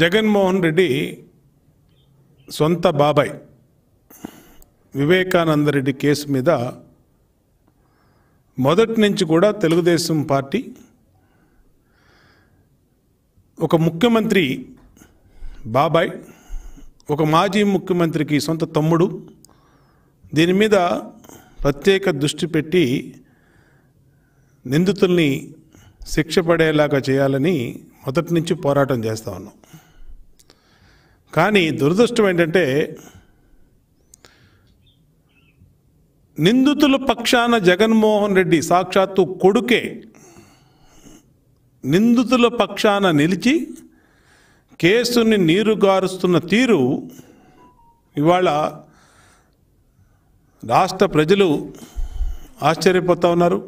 జగన్మోహన్ రెడ్డి సొంత బాబాయ్ వివేకానంద రెడ్డి కేసు మీద మొదటి నుంచి కూడా తెలుగుదేశం పార్టీ ఒక ముఖ్యమంత్రి బాబాయ్ ఒక మాజీ ముఖ్యమంత్రికి సొంత తమ్ముడు దీని మీద ప్రత్యేక దృష్టి పెట్టి నిందితుల్ని శిక్ష పడేలాగా చేయాలని మొదటి నుంచి పోరాటం చేస్తూ ఉన్నాం కానీ దురదృష్టం ఏంటంటే నిందితుల పక్షాన జగన్మోహన్ రెడ్డి సాక్షాత్తు కొడుకే నిందితుల పక్షాన నిలిచి కేసుని నీరుగారుస్తున్న తీరు ఇవాళ రాష్ట్ర ప్రజలు ఆశ్చర్యపోతూ ఉన్నారు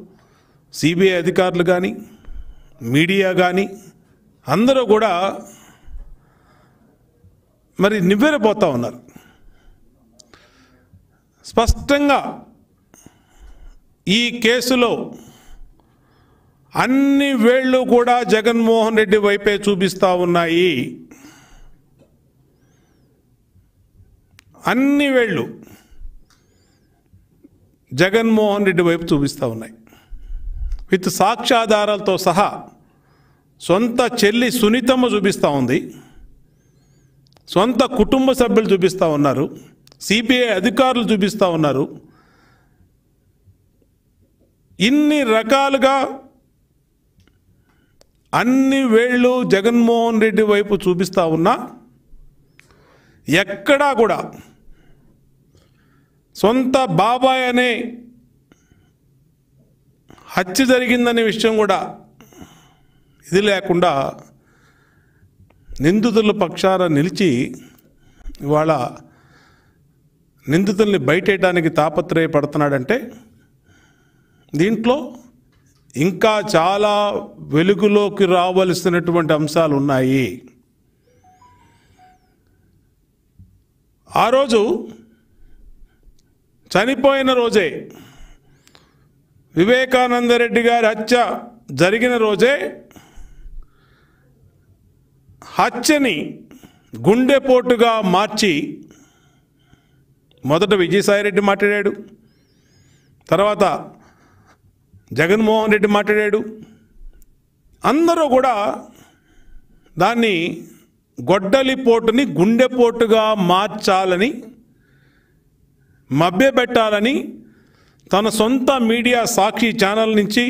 సిబిఐ అధికారులు కానీ మీడియా కానీ అందరూ కూడా మరి నివ్వెరపోతూ ఉన్నారు స్పష్టంగా ఈ కేసులో అన్ని వేళ్ళు కూడా జగన్మోహన్ రెడ్డి వైపే చూపిస్తూ ఉన్నాయి అన్ని వేళ్ళు జగన్మోహన్ రెడ్డి వైపు చూపిస్తూ ఉన్నాయి విత్ సాక్ష్యాధారాలతో సహా సొంత చెల్లి సునీతమ్మ చూపిస్తూ ఉంది సొంత కుటుంబ సభ్యులు చూపిస్తూ ఉన్నారు సిబిఐ అధికారులు చూపిస్తూ ఉన్నారు ఇన్ని రకాలుగా అన్ని వేళ్ళు జగన్మోహన్ రెడ్డి వైపు చూపిస్తూ ఉన్నా ఎక్కడా కూడా సొంత బాబాయ్ అనే హత్య జరిగిందనే విషయం కూడా ఇది లేకుండా నిందితుల పక్షాన నిలిచి ఇవాళ నిందితుల్ని బయటేయడానికి తాపత్రయపడుతున్నాడంటే దీంట్లో ఇంకా చాలా వెలుగులోకి రావలసినటువంటి అంశాలు ఉన్నాయి ఆ రోజు చనిపోయిన రోజే వివేకానందరెడ్డి గారి హత్య జరిగిన రోజే హత్యని గుండెపోటుగా మార్చి మొదట విజయసాయిరెడ్డి మాట్లాడాడు తర్వాత జగన్మోహన్ రెడ్డి మాట్లాడాడు అందరూ కూడా దాన్ని గొడ్డలిపోటుని గుండెపోటుగా మార్చాలని మభ్యపెట్టాలని తన సొంత మీడియా సాక్షి ఛానల్ నుంచి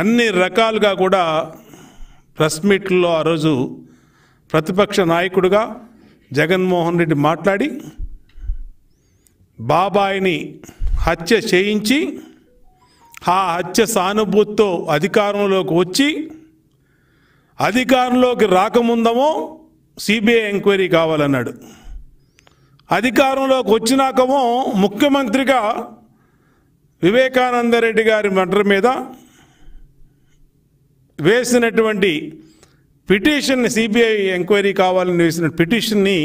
అన్ని రకాలుగా కూడా ప్రెస్ మీట్లో ఆ రోజు ప్రతిపక్ష నాయకుడుగా జగన్మోహన్ రెడ్డి మాట్లాడి బాబాయిని హత్య చేయించి ఆ హత్య సానుభూతితో అధికారంలోకి వచ్చి అధికారంలోకి రాకముందమో సిబిఐ ఎంక్వైరీ కావాలన్నాడు అధికారంలోకి వచ్చినాకమో ముఖ్యమంత్రిగా వివేకానందరెడ్డి గారి మంటర్ మీద వేసినటువంటి పిటిషన్ని సిబిఐ ఎంక్వైరీ కావాలని వేసిన పిటిషన్ని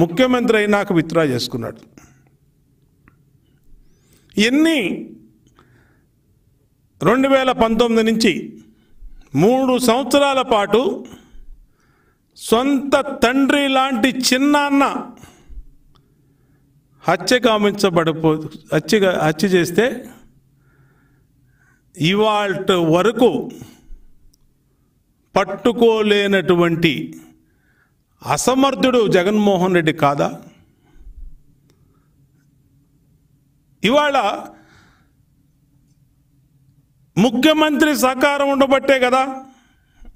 ముఖ్యమంత్రి అయినాక విత్డ్రా చేసుకున్నాడు ఎన్ని రెండు వేల పంతొమ్మిది నుంచి మూడు సంవత్సరాల పాటు సొంత తండ్రి లాంటి చిన్నాన్న హత్య కామించబడిపో హత్య హత్య చేస్తే ఇవాళ వరకు పట్టుకోలేనటువంటి అసమర్థుడు జగన్మోహన్ రెడ్డి కాదా ఇవాళ ముఖ్యమంత్రి సహకారం ఉండబట్టే కదా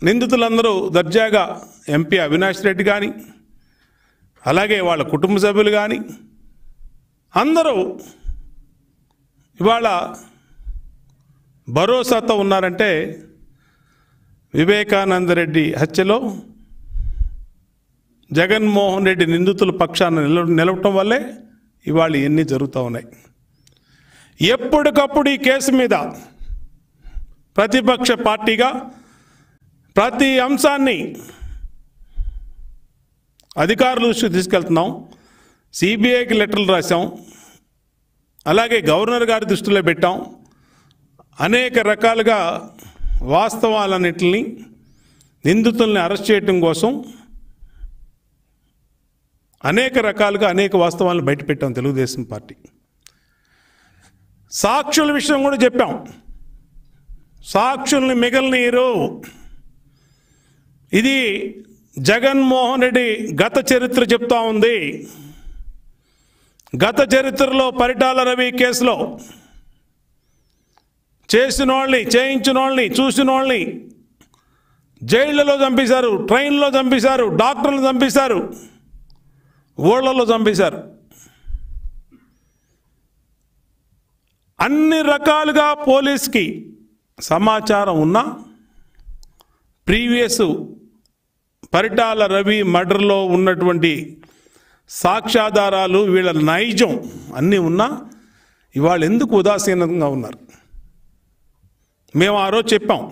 నిందితులందరూ దర్జాగా ఎంపీ అవినాష్ రెడ్డి కానీ అలాగే వాళ్ళ కుటుంబ సభ్యులు కానీ అందరూ ఇవాళ భరోసాతో ఉన్నారంటే వివేకానందరెడ్డి హత్యలో జగన్మోహన్ రెడ్డి నిందితుల పక్షాన నిల నిలవటం వల్లే ఇవాళ ఇవన్నీ జరుగుతూ ఉన్నాయి ఎప్పటికప్పుడు ఈ కేసు మీద ప్రతిపక్ష పార్టీగా ప్రతి అంశాన్ని అధికారుల దృష్టికి తీసుకెళ్తున్నాం సిబిఐకి లెటర్లు రాశాం అలాగే గవర్నర్ గారి దృష్టిలో పెట్టాం అనేక రకాలుగా వాస్తవాలన్నిటిని నిందితుల్ని అరెస్ట్ చేయటం కోసం అనేక రకాలుగా అనేక వాస్తవాలను బయటపెట్టాం తెలుగుదేశం పార్టీ సాక్షుల విషయం కూడా చెప్పాం సాక్షుల్ని మిగలనీరు ఇది జగన్మోహన్ రెడ్డి గత చరిత్ర చెప్తా ఉంది గత చరిత్రలో పరిటాల రవి కేసులో చేసిన వాళ్ళని చేయించిన వాళ్ళని చూసిన వాళ్ళని జైళ్ళలో చంపేశారు ట్రైన్లో చంపేశారు డాక్టర్లు చంపేశారు ఓళ్ళలో చంపేశారు అన్ని రకాలుగా పోలీస్కి సమాచారం ఉన్నా ప్రీవియస్ పరిటాల రవి మర్డర్లో ఉన్నటువంటి సాక్ష్యాధారాలు వీళ్ళ నైజం అన్నీ ఉన్నా ఇవాళ ఎందుకు ఉదాసీనంగా ఉన్నారు మేము ఆ రోజు చెప్పాం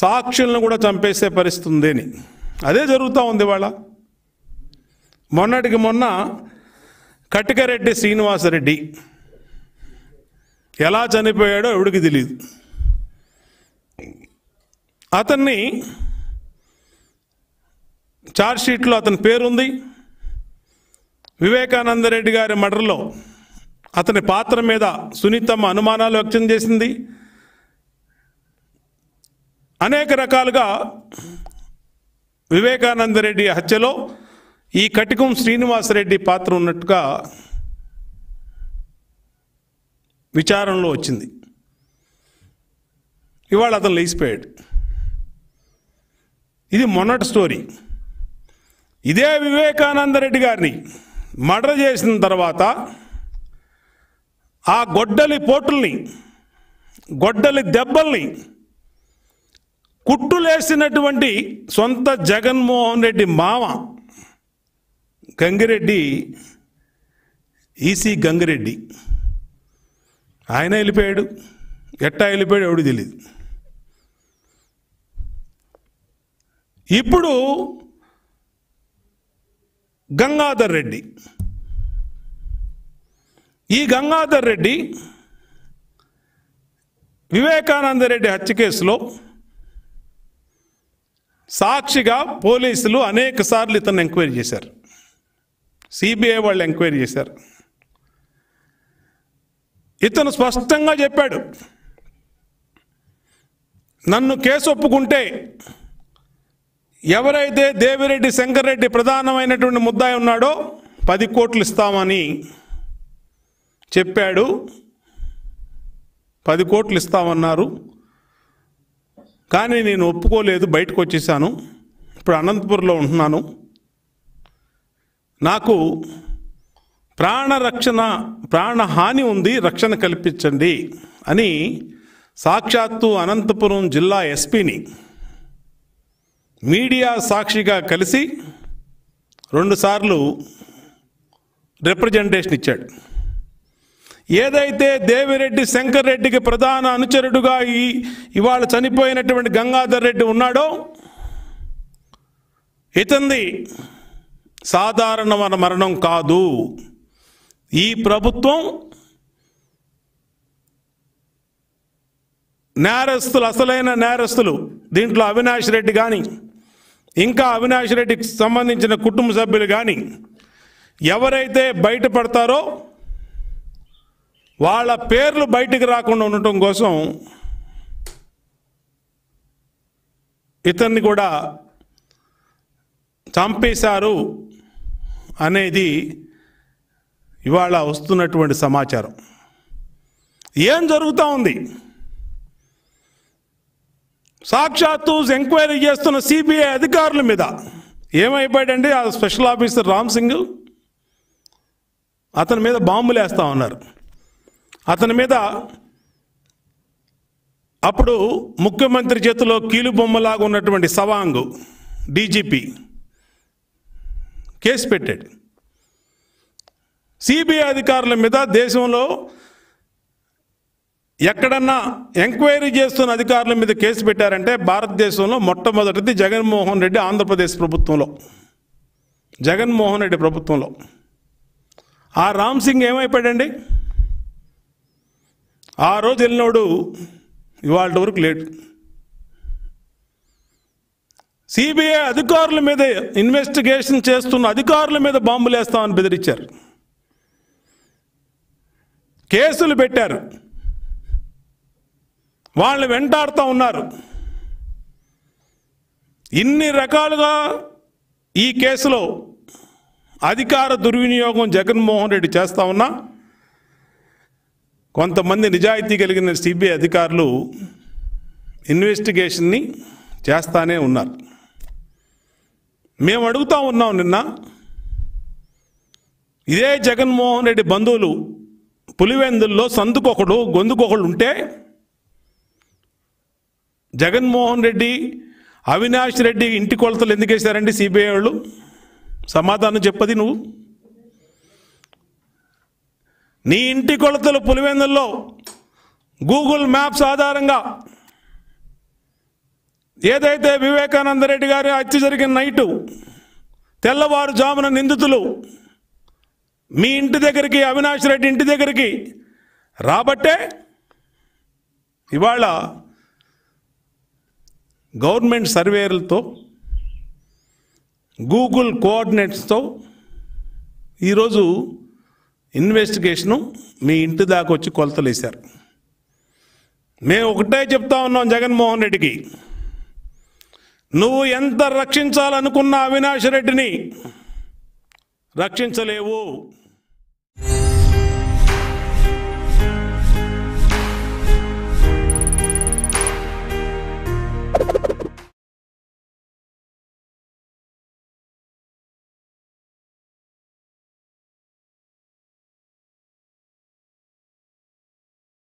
సాక్షులను కూడా చంపేసే పరిస్థితి ఉంది అని అదే జరుగుతూ ఉంది వాళ్ళ మొన్నటికి మొన్న కటికరెడ్డి శ్రీనివాసరెడ్డి ఎలా చనిపోయాడో ఎవడికి తెలియదు అతన్ని షీట్లో అతని పేరుంది వివేకానందరెడ్డి గారి మర్డర్లో అతని పాత్ర మీద సునీతమ్మ అనుమానాలు వ్యక్తం చేసింది అనేక రకాలుగా వివేకానందరెడ్డి హత్యలో ఈ కటికం శ్రీనివాసరెడ్డి పాత్ర ఉన్నట్టుగా విచారంలో వచ్చింది ఇవాళ అతను లేచిపోయాడు ఇది మొన్నటి స్టోరీ ఇదే వివేకానందరెడ్డి గారిని మర్డర్ చేసిన తర్వాత ఆ గొడ్డలి పోటుల్ని గొడ్డలి దెబ్బల్ని కుట్టులేసినటువంటి సొంత జగన్మోహన్ రెడ్డి మామ గంగిరెడ్డి ఈసీ గంగిరెడ్డి ఆయన వెళ్ళిపోయాడు ఎట్టా వెళ్ళిపోయాడు ఎవడు తెలియదు ఇప్పుడు గంగాధర్ రెడ్డి ఈ గంగాధర్ రెడ్డి వివేకానంద రెడ్డి హత్య కేసులో సాక్షిగా పోలీసులు అనేక సార్లు ఇతను ఎంక్వైరీ చేశారు సిబిఐ వాళ్ళు ఎంక్వైరీ చేశారు ఇతను స్పష్టంగా చెప్పాడు నన్ను కేసు ఒప్పుకుంటే ఎవరైతే దేవిరెడ్డి శంకర్రెడ్డి ప్రధానమైనటువంటి ముద్దాయి ఉన్నాడో పది కోట్లు ఇస్తామని చెప్పాడు పది కోట్లు ఇస్తామన్నారు కానీ నేను ఒప్పుకోలేదు బయటకు వచ్చేసాను ఇప్పుడు అనంతపురంలో ఉంటున్నాను నాకు ప్రాణరక్షణ ప్రాణహాని ఉంది రక్షణ కల్పించండి అని సాక్షాత్తు అనంతపురం జిల్లా ఎస్పీని మీడియా సాక్షిగా కలిసి రెండుసార్లు రిప్రజెంటేషన్ ఇచ్చాడు ఏదైతే దేవిరెడ్డి శంకర్ రెడ్డికి ప్రధాన అనుచరుడుగా ఈ ఇవాళ చనిపోయినటువంటి గంగాధర్ రెడ్డి ఉన్నాడో ఇతంది సాధారణమైన మరణం కాదు ఈ ప్రభుత్వం నేరస్తులు అసలైన నేరస్తులు దీంట్లో అవినాష్ రెడ్డి కానీ ఇంకా అవినాష్ రెడ్డికి సంబంధించిన కుటుంబ సభ్యులు కానీ ఎవరైతే బయటపడతారో వాళ్ళ పేర్లు బయటికి రాకుండా ఉండటం కోసం ఇతన్ని కూడా చంపేశారు అనేది ఇవాళ వస్తున్నటువంటి సమాచారం ఏం జరుగుతూ ఉంది సాక్షాత్తు ఎంక్వైరీ చేస్తున్న సిబిఐ అధికారుల మీద ఏమైపోయాడండి ఆ స్పెషల్ ఆఫీసర్ రామ్ సింగ్ అతని మీద బాంబులు వేస్తూ ఉన్నారు అతని మీద అప్పుడు ముఖ్యమంత్రి చేతిలో కీలుబొమ్మలాగా ఉన్నటువంటి సవాంగ్ డీజీపీ కేసు పెట్టాడు సిబిఐ అధికారుల మీద దేశంలో ఎక్కడన్నా ఎంక్వైరీ చేస్తున్న అధికారుల మీద కేసు పెట్టారంటే భారతదేశంలో మొట్టమొదటిది జగన్మోహన్ రెడ్డి ఆంధ్రప్రదేశ్ ప్రభుత్వంలో జగన్మోహన్ రెడ్డి ప్రభుత్వంలో ఆ రామ్ సింగ్ ఏమైపోయాడండి ఆ రోజు వెళ్ళినోడు ఇవాళ వరకు లేడు సిబిఐ అధికారుల మీద ఇన్వెస్టిగేషన్ చేస్తున్న అధికారుల మీద బాంబులు వేస్తామని బెదిరించారు కేసులు పెట్టారు వాళ్ళు వెంటాడుతూ ఉన్నారు ఇన్ని రకాలుగా ఈ కేసులో అధికార దుర్వినియోగం జగన్మోహన్ రెడ్డి చేస్తా ఉన్నా కొంతమంది నిజాయితీ కలిగిన సిబిఐ అధికారులు ఇన్వెస్టిగేషన్ని చేస్తానే ఉన్నారు మేము అడుగుతా ఉన్నాం నిన్న ఇదే జగన్మోహన్ రెడ్డి బంధువులు పులివెందుల్లో సందుకొకడు గొంతుకొకడు ఉంటే జగన్మోహన్ రెడ్డి అవినాష్ రెడ్డి ఇంటి కొలతలు ఎందుకు వేశారండి సిబిఐ వాళ్ళు సమాధానం చెప్పది నువ్వు నీ ఇంటి కొలతలు పులివెందుల్లో గూగుల్ మ్యాప్స్ ఆధారంగా ఏదైతే వివేకానంద రెడ్డి గారి హత్య జరిగిన నైటు తెల్లవారుజామున నిందితులు మీ ఇంటి దగ్గరికి అవినాష్ రెడ్డి ఇంటి దగ్గరికి రాబట్టే ఇవాళ గవర్నమెంట్ సర్వేలతో గూగుల్ కోఆర్డినేట్స్తో ఈరోజు ఇన్వెస్టిగేషను మీ ఇంటి దాకా వచ్చి కొలతలు వేశారు మేము ఒకటే చెప్తా ఉన్నాం జగన్మోహన్ రెడ్డికి నువ్వు ఎంత రక్షించాలనుకున్న అవినాష్ రెడ్డిని రక్షించలేవు